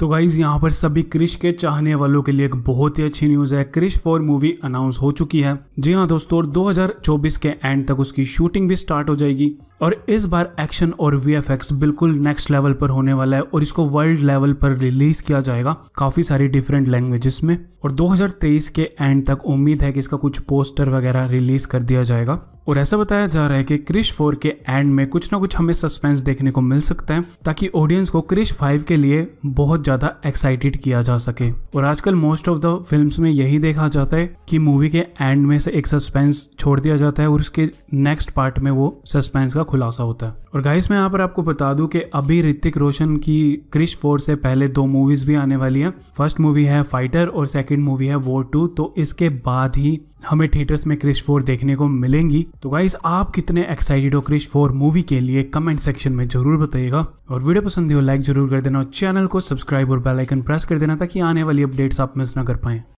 तो गाइज़ यहाँ पर सभी क्रिश के चाहने वालों के लिए एक बहुत ही अच्छी न्यूज़ है क्रिश फोर मूवी अनाउंस हो चुकी है जी हाँ दोस्तों 2024 के एंड तक उसकी शूटिंग भी स्टार्ट हो जाएगी और इस बार एक्शन और वी बिल्कुल नेक्स्ट लेवल पर होने वाला है और इसको वर्ल्ड लेवल पर रिलीज किया जाएगा काफ़ी सारी डिफरेंट लैंग्वेजेस में और 2023 के एंड तक उम्मीद है कि इसका कुछ पोस्टर वगैरह रिलीज कर दिया जाएगा और ऐसा बताया जा रहा है कि क्रिश फोर के एंड में कुछ ना कुछ हमें सस्पेंस देखने को मिल सकता है ताकि ऑडियंस को क्रिश फाइव के लिए बहुत ज़्यादा एक्साइटेड किया जा सके और आजकल मोस्ट ऑफ द फिल्म्स में यही देखा जाता है कि मूवी के एंड में से एक सस्पेंस छोड़ दिया जाता है और उसके नेक्स्ट पार्ट में वो सस्पेंस का खुलासा होता है और गाइस मैं यहाँ पर आपको बता दूं कि अभी ऋतिक रोशन की क्रिश फोर से पहले दो मूवीज भी आने वाली हैं फर्स्ट मूवी है फाइटर और सेकंड मूवी है वो टू तो इसके बाद ही हमें थिएटर्स में क्रिश फोर देखने को मिलेंगी तो गाइस आप कितने एक्साइटेड हो क्रिश फोर मूवी के लिए कमेंट सेक्शन में जरूर बताइएगा और वीडियो पसंद हो लाइक जरूर कर देना और चैनल को सब्सक्राइब और बेलाइकन प्रेस कर देना ताकि आने वाली अपडेट्स आप मिस ना कर पाए